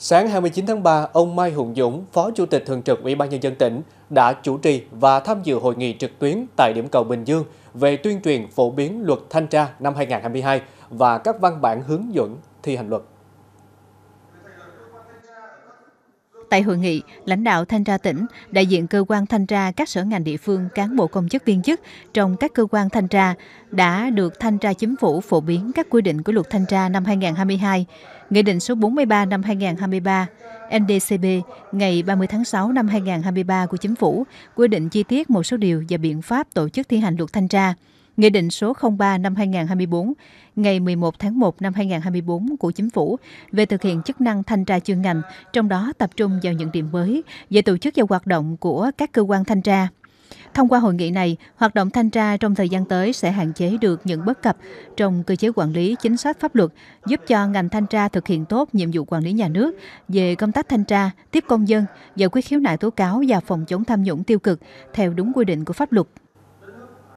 Sáng 29 tháng 3, ông Mai Hùng Dũng, Phó Chủ tịch Thường trực Ủy ban Nhân dân tỉnh, đã chủ trì và tham dự hội nghị trực tuyến tại điểm cầu Bình Dương về tuyên truyền phổ biến luật thanh tra năm 2022 và các văn bản hướng dẫn thi hành luật. Tại hội nghị, lãnh đạo thanh tra tỉnh, đại diện cơ quan thanh tra các sở ngành địa phương, cán bộ công chức viên chức trong các cơ quan thanh tra đã được thanh tra chính phủ phổ biến các quy định của luật thanh tra năm 2022, Nghị định số 43 năm 2023, NDCB ngày 30 tháng 6 năm 2023 của chính phủ quy định chi tiết một số điều và biện pháp tổ chức thi hành luật thanh tra. Nghị định số 03 năm 2024 ngày 11 tháng 1 năm 2024 của Chính phủ về thực hiện chức năng thanh tra chuyên ngành, trong đó tập trung vào những điểm mới về tổ chức và hoạt động của các cơ quan thanh tra. Thông qua hội nghị này, hoạt động thanh tra trong thời gian tới sẽ hạn chế được những bất cập trong cơ chế quản lý chính sách pháp luật, giúp cho ngành thanh tra thực hiện tốt nhiệm vụ quản lý nhà nước về công tác thanh tra, tiếp công dân, giải quyết khiếu nại tố cáo và phòng chống tham nhũng tiêu cực theo đúng quy định của pháp luật.